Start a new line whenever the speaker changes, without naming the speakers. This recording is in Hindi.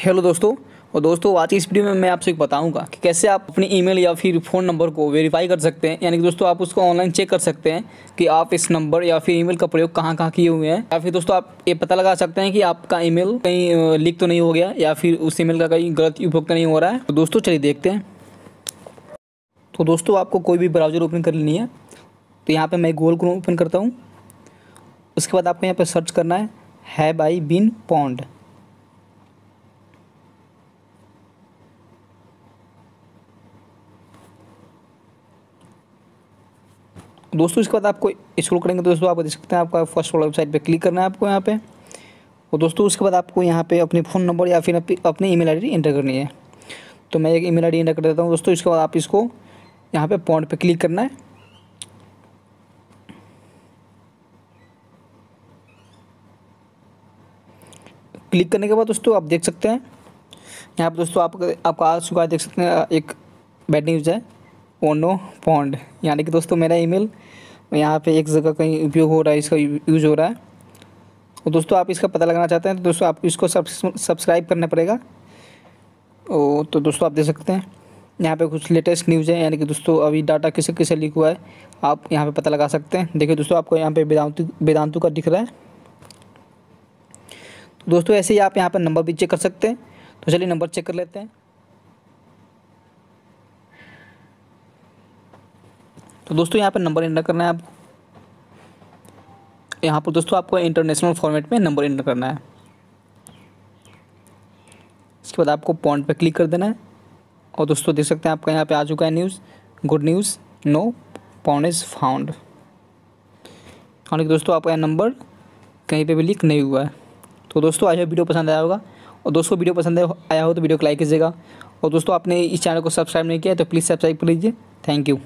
हेलो दोस्तों और दोस्तों आज की इस वीडियो में मैं आपसे एक बताऊंगा कि कैसे आप अपनी ईमेल या फिर फ़ोन नंबर को वेरीफाई कर सकते हैं यानी कि दोस्तों आप उसको ऑनलाइन चेक कर सकते हैं कि आप इस नंबर या फिर ईमेल का प्रयोग कहाँ कहाँ किए हुए हैं या फिर दोस्तों आप ये पता लगा सकते हैं कि आपका ई कहीं लीक तो नहीं हो गया या फिर उस ई का कहीं गलत तो नहीं हो रहा है तो दोस्तों चलिए देखते हैं तो दोस्तों आपको कोई भी ब्राउजर ओपन कर लेनी है तो यहाँ पर मैं गूगल क्रोम ओपन करता हूँ उसके बाद आपको यहाँ पर सर्च करना है है बाई बिन पॉन्ड दोस्तों इसके बाद आपको स्क्रोल करेंगे तो दोस्तों आप देख सकते हैं आपका फर्स्ट वाला वेबसाइट पर क्लिक करना है आपको यहाँ पे और दोस्तों उसके बाद आपको यहाँ पे अपने फ़ोन नंबर या फिर अपनी ईमेल आईडी एंटर करनी है तो मैं एक ईमेल आईडी एंटर कर देता हूँ दोस्तों इसके बाद आप इसको यहाँ पे पॉइंट पे क्लिक करना है क्लिक करने के बाद दोस्तों आप देख सकते हैं यहाँ पर दोस्तों आप, आपका आज सुबह देख सकते हैं एक बैड न्यूज़ है पोनो पॉन्ड यानी कि दोस्तों मेरा ईमेल यहाँ पे एक जगह कहीं उपयोग हो रहा है इसका यूज हो रहा है तो दोस्तों आप इसका पता लगाना चाहते हैं तो दोस्तों आपको इसको सब्सक्राइब करना पड़ेगा ओ तो दोस्तों आप देख सकते हैं यहाँ पे कुछ लेटेस्ट न्यूज़ है यानी कि दोस्तों अभी डाटा किसे किसे लीक हुआ है आप यहाँ पे पता लगा सकते हैं देखिए दोस्तों आपको यहाँ पे वेदांतु वेदांतु का दिख रहा है तो दोस्तों ऐसे ही आप यहाँ पर नंबर भी चेक कर सकते हैं तो चलिए नंबर चेक कर लेते हैं तो दोस्तों यहाँ पर नंबर इंटर करना है आपको यहाँ पर दोस्तों आपको इंटरनेशनल फॉर्मेट में नंबर इंटर करना है इसके बाद आपको पॉइंट पर क्लिक कर देना है और दोस्तों देख सकते हैं आपका यहाँ पे आ चुका है news good news no porn is found यानी दोस्तों आपका नंबर कहीं पे भी लिख नहीं हुआ है तो दोस्तों आज वीडियो पसंद आया होगा और दोस्तों वीडियो पसंद आया हो तो वीडियो को लाइक कीजिएगा और दोस्तों आपने इस चैनल को सब्सक्राइब नहीं किया तो प्लीज़ सब्सक्राइब कर लीजिए थैंक यू